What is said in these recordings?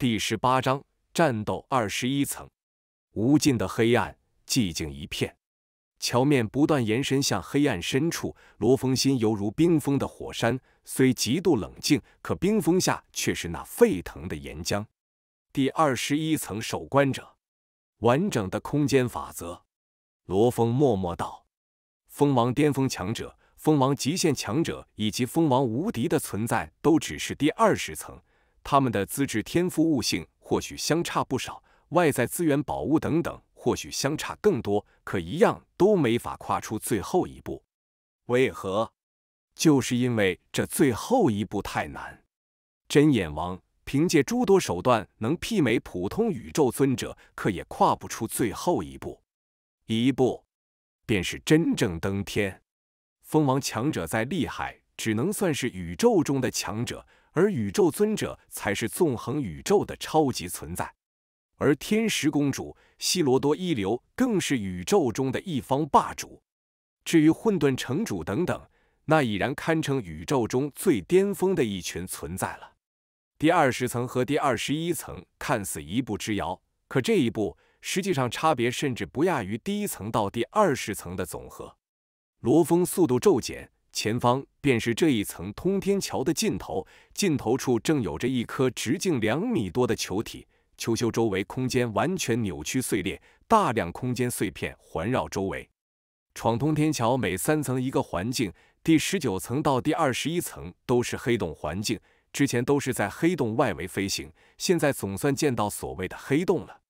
第十八章战斗二十一层，无尽的黑暗，寂静一片。桥面不断延伸向黑暗深处。罗峰心犹如冰封的火山，虽极度冷静，可冰封下却是那沸腾的岩浆。第二十一层守关者，完整的空间法则。罗峰默默道：“蜂王巅峰强者，蜂王极限强者，以及蜂王无敌的存在，都只是第二十层。”他们的资质、天赋、悟性或许相差不少，外在资源、宝物等等或许相差更多，可一样都没法跨出最后一步。为何？就是因为这最后一步太难。真眼王凭借诸多手段能媲美普通宇宙尊者，可也跨不出最后一步。一步，便是真正登天。蜂王强者再厉害，只能算是宇宙中的强者。而宇宙尊者才是纵横宇宙的超级存在，而天使公主、希罗多一流更是宇宙中的一方霸主。至于混沌城主等等，那已然堪称宇宙中最巅峰的一群存在了。第二十层和第二十一层看似一步之遥，可这一步实际上差别甚至不亚于第一层到第二十层的总和。罗峰速度骤减。前方便是这一层通天桥的尽头，尽头处正有着一颗直径两米多的球体，球修周围空间完全扭曲碎裂，大量空间碎片环绕周围。闯通天桥每三层一个环境，第十九层到第二十一层都是黑洞环境。之前都是在黑洞外围飞行，现在总算见到所谓的黑洞了。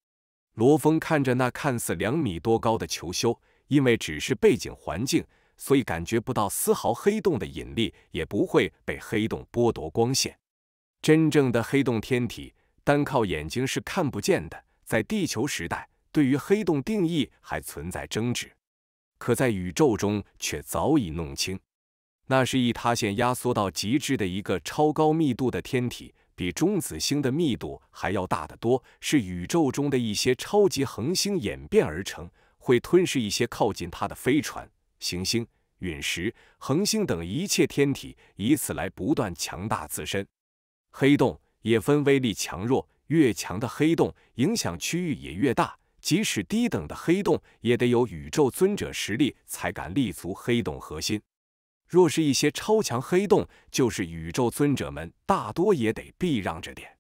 罗峰看着那看似两米多高的球修，因为只是背景环境。所以感觉不到丝毫黑洞的引力，也不会被黑洞剥夺光线。真正的黑洞天体单靠眼睛是看不见的。在地球时代，对于黑洞定义还存在争执，可在宇宙中却早已弄清。那是一塌陷、压缩到极致的一个超高密度的天体，比中子星的密度还要大得多，是宇宙中的一些超级恒星演变而成，会吞噬一些靠近它的飞船。行星、陨石、恒星等一切天体，以此来不断强大自身。黑洞也分威力强弱，越强的黑洞影响区域也越大。即使低等的黑洞，也得有宇宙尊者实力才敢立足黑洞核心。若是一些超强黑洞，就是宇宙尊者们大多也得避让着点。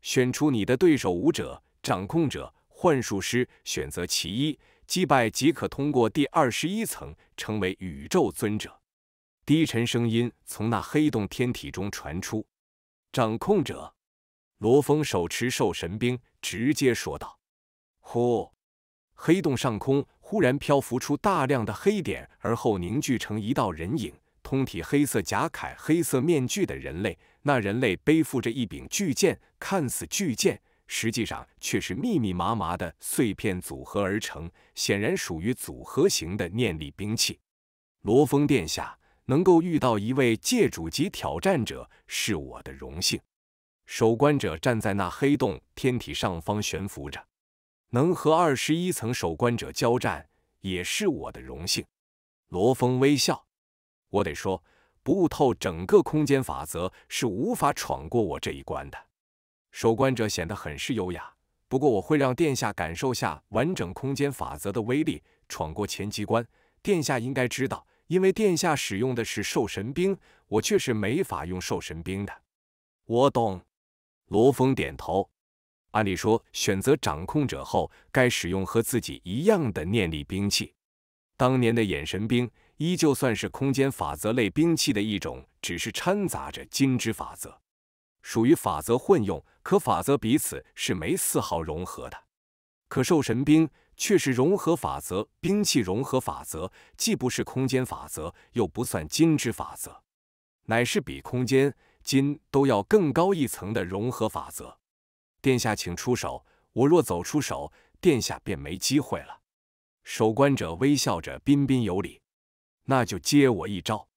选出你的对手：武者、掌控者、幻术师，选择其一。击败即可通过第二十一层，成为宇宙尊者。低沉声音从那黑洞天体中传出。掌控者罗峰手持兽神兵，直接说道：“呼！”黑洞上空忽然漂浮出大量的黑点，而后凝聚成一道人影，通体黑色甲铠、黑色面具的人类。那人类背负着一柄巨剑，看似巨剑。实际上却是密密麻麻的碎片组合而成，显然属于组合型的念力兵器。罗峰殿下能够遇到一位界主级挑战者是我的荣幸。守关者站在那黑洞天体上方悬浮着，能和二十一层守关者交战也是我的荣幸。罗峰微笑，我得说，不悟透整个空间法则是无法闯过我这一关的。守关者显得很是优雅，不过我会让殿下感受下完整空间法则的威力，闯过前机关。殿下应该知道，因为殿下使用的是兽神兵，我却是没法用兽神兵的。我懂。罗峰点头。按理说，选择掌控者后，该使用和自己一样的念力兵器。当年的眼神兵依旧算是空间法则类兵器的一种，只是掺杂着金之法则。属于法则混用，可法则彼此是没丝毫融合的。可兽神兵却是融合法则，兵器融合法则，既不是空间法则，又不算金之法则，乃是比空间金都要更高一层的融合法则。殿下，请出手。我若走出手，殿下便没机会了。守关者微笑着，彬彬有礼。那就接我一招。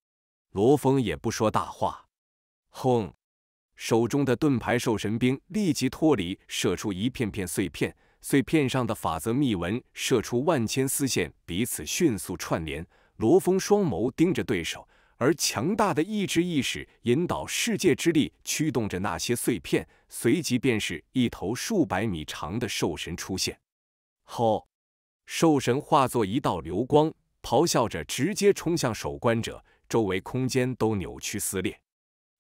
罗峰也不说大话，轰！手中的盾牌兽神兵立即脱离，射出一片片碎片，碎片上的法则密纹射出万千丝线，彼此迅速串联。罗峰双眸盯着对手，而强大的意志意识引导世界之力驱动着那些碎片，随即便是一头数百米长的兽神出现。吼！兽神化作一道流光，咆哮着直接冲向守关者，周围空间都扭曲撕裂。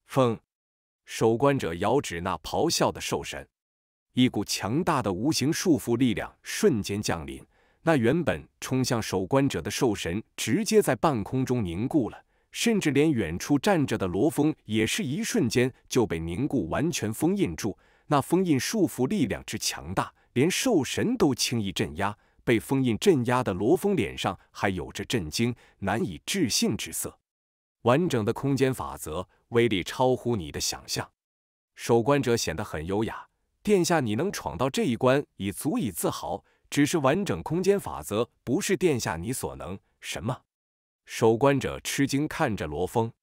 风。守关者遥指那咆哮的兽神，一股强大的无形束缚力量瞬间降临。那原本冲向守关者的兽神直接在半空中凝固了，甚至连远处站着的罗峰也是一瞬间就被凝固，完全封印住。那封印束缚力量之强大，连兽神都轻易镇压。被封印镇压的罗峰脸上还有着震惊、难以置信之色。完整的空间法则。威力超乎你的想象，守关者显得很优雅。殿下，你能闯到这一关已足以自豪。只是完整空间法则不是殿下你所能。什么？守关者吃惊看着罗峰。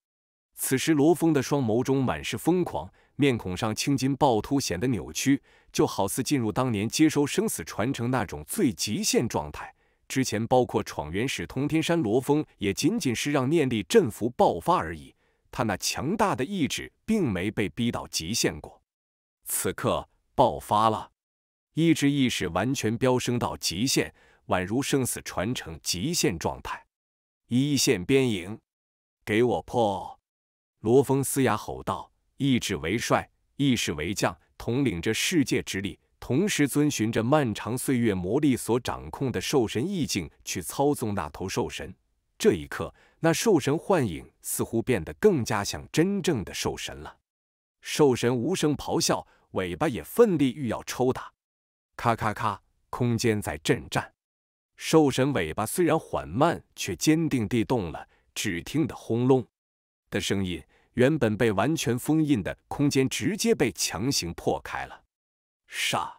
此时，罗峰的双眸中满是疯狂，面孔上青筋暴突，显得扭曲，就好似进入当年接收生死传承那种最极限状态。之前包括闯原始通天山，罗峰也仅仅是让念力振幅爆发而已。他那强大的意志并没被逼到极限过，此刻爆发了，意志意识完全飙升到极限，宛如生死传承极限状态。一线边营，给我破！罗峰嘶哑吼道：“意志为帅，意识为将，统领着世界之力，同时遵循着漫长岁月魔力所掌控的兽神意境去操纵那头兽神。”这一刻。那兽神幻影似乎变得更加像真正的兽神了。兽神无声咆哮，尾巴也奋力欲要抽打。咔咔咔，空间在震颤。兽神尾巴虽然缓慢，却坚定地动了。只听得轰隆的声音，原本被完全封印的空间直接被强行破开了。杀！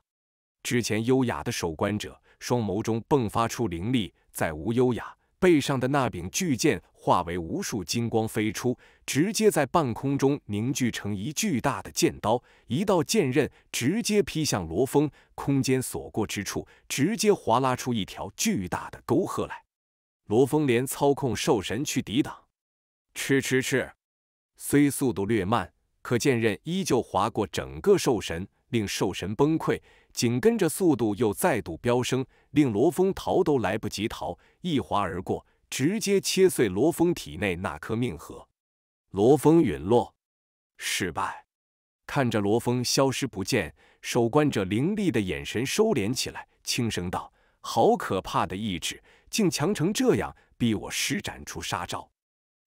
之前优雅的守关者，双眸中迸发出灵力，再无优雅。背上的那柄巨剑化为无数金光飞出，直接在半空中凝聚成一巨大的剑刀，一道剑刃直接劈向罗峰，空间所过之处直接划拉出一条巨大的沟壑来。罗峰连操控兽神去抵挡，吃吃吃，虽速度略慢，可剑刃依旧划过整个兽神。令兽神崩溃，紧跟着速度又再度飙升，令罗峰逃都来不及逃，一滑而过，直接切碎罗峰体内那颗命核。罗峰陨落，失败。看着罗峰消失不见，守关者凌厉的眼神收敛起来，轻声道：“好可怕的意志，竟强成这样，逼我施展出杀招。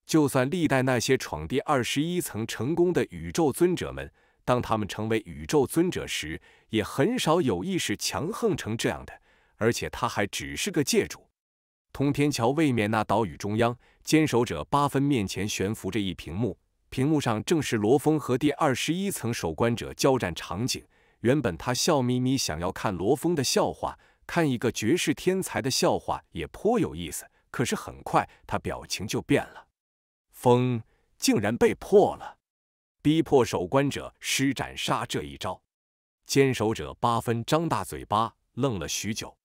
就算历代那些闯第二十一层成功的宇宙尊者们。”当他们成为宇宙尊者时，也很少有意识强横成这样的，而且他还只是个界主。通天桥位面那岛屿中央，坚守者八分面前悬浮着一屏幕，屏幕上正是罗峰和第二十一层守关者交战场景。原本他笑眯眯想要看罗峰的笑话，看一个绝世天才的笑话也颇有意思，可是很快他表情就变了，风竟然被破了。逼迫守关者施展杀这一招，坚守者八分张大嘴巴，愣了许久。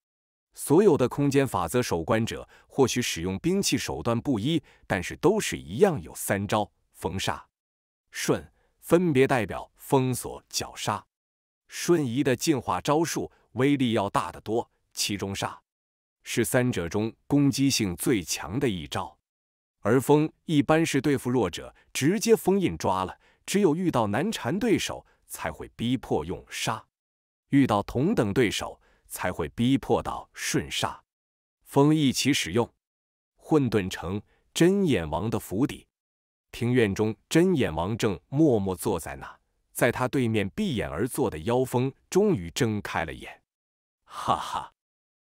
所有的空间法则守关者或许使用兵器手段不一，但是都是一样有三招：封杀、瞬，分别代表封锁、绞杀、瞬移的进化招数，威力要大得多。其中杀是三者中攻击性最强的一招，而封一般是对付弱者，直接封印抓了。只有遇到难缠对手才会逼迫用杀，遇到同等对手才会逼迫到顺杀，风一起使用。混沌城真眼王的府邸庭院中，真眼王正默默坐在那，在他对面闭眼而坐的妖风终于睁开了眼。哈哈，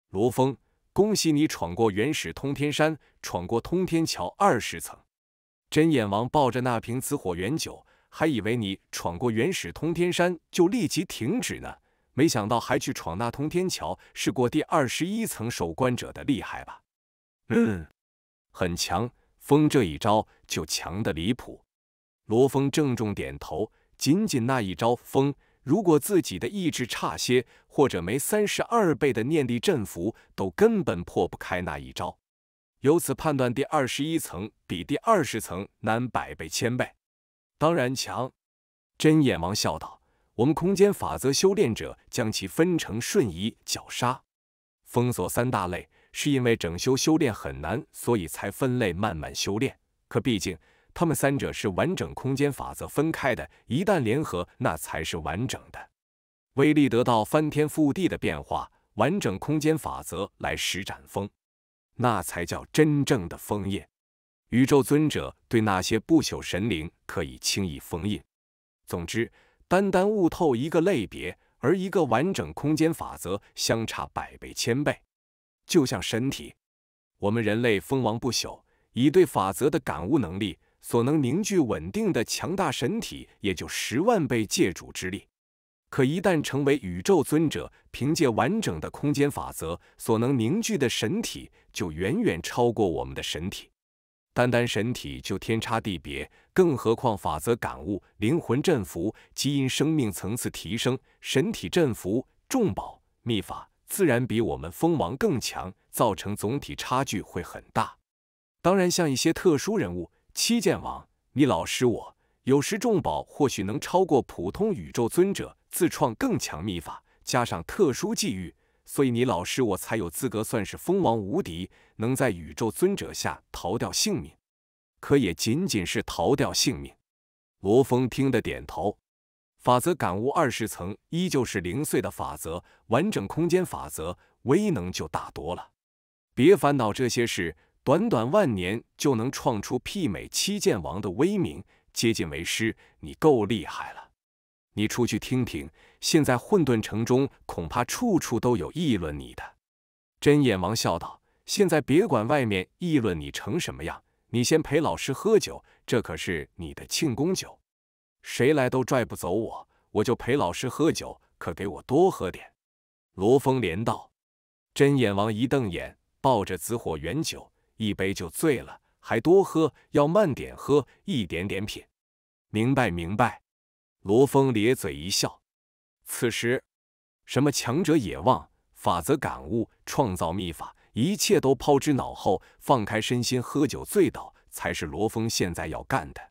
罗峰，恭喜你闯过原始通天山，闯过通天桥二十层。真眼王抱着那瓶紫火元酒。还以为你闯过原始通天山就立即停止呢，没想到还去闯那通天桥，试过第二十一层守关者的厉害吧？嗯，很强，风这一招就强的离谱。罗峰郑重点头，仅仅那一招风，如果自己的意志差些，或者没三十二倍的念力振幅，都根本破不开那一招。由此判断，第二十一层比第二十层难百倍、千倍。当然强，真眼王笑道：“我们空间法则修炼者将其分成瞬移、绞杀、封锁三大类，是因为整修修炼很难，所以才分类慢慢修炼。可毕竟，他们三者是完整空间法则分开的，一旦联合，那才是完整的，威力得到翻天覆地的变化。完整空间法则来施展风，那才叫真正的封印。”宇宙尊者对那些不朽神灵可以轻易封印。总之，单单悟透一个类别，而一个完整空间法则相差百倍千倍。就像神体，我们人类封王不朽，以对法则的感悟能力所能凝聚稳定的强大神体，也就十万倍借主之力。可一旦成为宇宙尊者，凭借完整的空间法则所能凝聚的神体，就远远超过我们的神体。单单神体就天差地别，更何况法则感悟、灵魂振幅、基因生命层次提升、神体振幅、重宝秘法，自然比我们蜂王更强，造成总体差距会很大。当然，像一些特殊人物，七剑王、你老师我，有时重宝或许能超过普通宇宙尊者，自创更强秘法，加上特殊际遇。所以，你老师我才有资格算是蜂王无敌，能在宇宙尊者下逃掉性命，可也仅仅是逃掉性命。罗峰听得点头，法则感悟二十层依旧是零碎的法则，完整空间法则，威能就大多了。别烦恼这些事，短短万年就能创出媲美七剑王的威名，接近为师，你够厉害了。你出去听听。现在混沌城中恐怕处处都有议论你的。真眼王笑道：“现在别管外面议论你成什么样，你先陪老师喝酒，这可是你的庆功酒，谁来都拽不走我，我就陪老师喝酒，可给我多喝点。”罗峰连道：“真眼王一瞪眼，抱着紫火原酒，一杯就醉了，还多喝，要慢点喝，一点点品。”明白明白。罗峰咧嘴一笑。此时，什么强者也望法则感悟、创造秘法，一切都抛之脑后，放开身心喝酒醉倒，才是罗峰现在要干的。